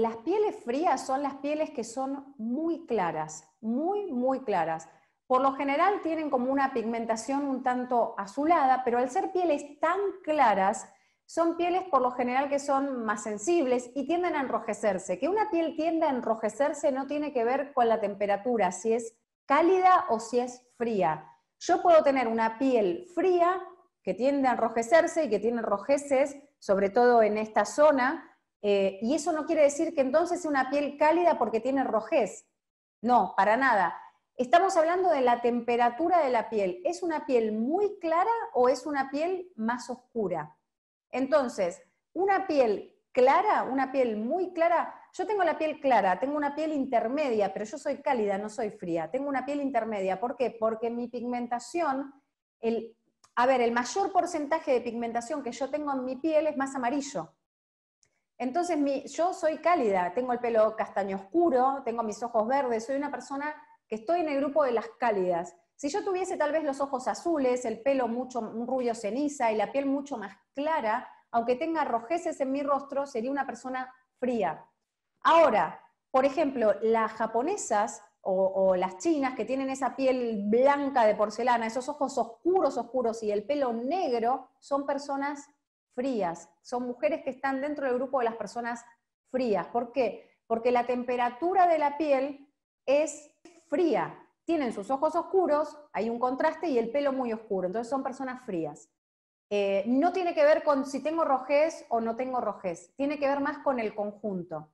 Las pieles frías son las pieles que son muy claras, muy, muy claras. Por lo general tienen como una pigmentación un tanto azulada, pero al ser pieles tan claras, son pieles por lo general que son más sensibles y tienden a enrojecerse. Que una piel tienda a enrojecerse no tiene que ver con la temperatura, si es cálida o si es fría. Yo puedo tener una piel fría que tiende a enrojecerse y que tiene rojeces, sobre todo en esta zona, eh, y eso no quiere decir que entonces sea una piel cálida porque tiene rojez. No, para nada. Estamos hablando de la temperatura de la piel. ¿Es una piel muy clara o es una piel más oscura? Entonces, una piel clara, una piel muy clara, yo tengo la piel clara, tengo una piel intermedia, pero yo soy cálida, no soy fría. Tengo una piel intermedia, ¿por qué? Porque mi pigmentación, el, a ver, el mayor porcentaje de pigmentación que yo tengo en mi piel es más amarillo. Entonces, mi, yo soy cálida, tengo el pelo castaño oscuro, tengo mis ojos verdes, soy una persona que estoy en el grupo de las cálidas. Si yo tuviese tal vez los ojos azules, el pelo mucho, un rubio ceniza y la piel mucho más clara, aunque tenga rojeces en mi rostro, sería una persona fría. Ahora, por ejemplo, las japonesas o, las chinas que tienen esa piel blanca de porcelana, esos ojos oscuros, oscuros y el pelo negro, son personas frías. Son mujeres que están dentro del grupo de las personas frías. ¿Por qué? Porque la temperatura de la piel es fría. Tienen sus ojos oscuros, hay un contraste y el pelo muy oscuro. Entonces son personas frías. Eh, no tiene que ver con si tengo rojez o no tengo rojez. Tiene que ver más con el conjunto.